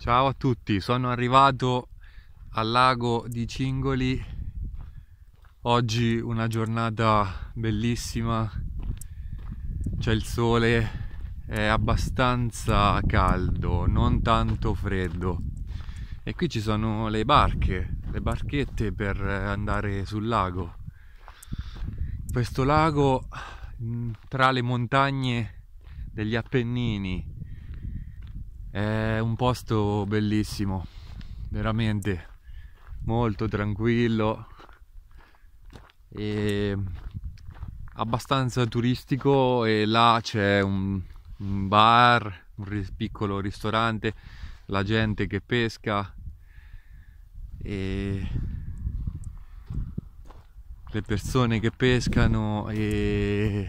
Ciao a tutti, sono arrivato al lago di Cingoli. Oggi una giornata bellissima, c'è il sole, è abbastanza caldo, non tanto freddo. E qui ci sono le barche, le barchette per andare sul lago. Questo lago tra le montagne degli Appennini è un posto bellissimo, veramente molto tranquillo e abbastanza turistico e là c'è un, un, bar, un piccolo ristorante, la gente che pesca e le persone che pescano e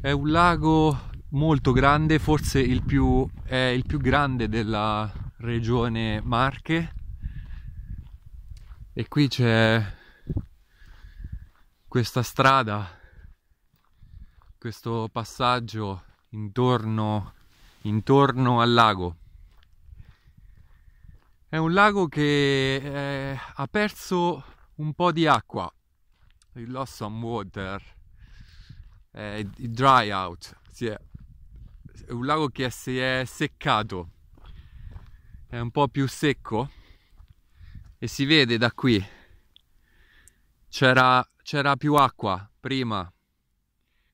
è un lago molto grande, forse il più, è il più grande della regione Marche e qui c'è questa strada, questo passaggio intorno, intorno al lago. È un lago che eh, ha perso un po' di acqua, il lost some water, eh, il dry out, si è è un lago che si è seccato, è un po' più secco e si vede da qui. C'era, c'era più acqua prima,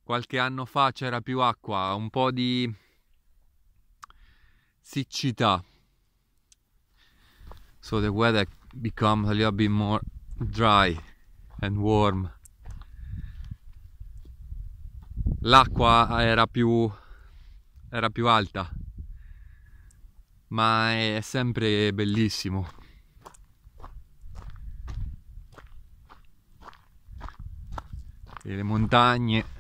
qualche anno fa c'era più acqua, un po' di siccità. So the weather becomes a little bit more dry and warm. L'acqua era più era più alta ma è sempre bellissimo e le montagne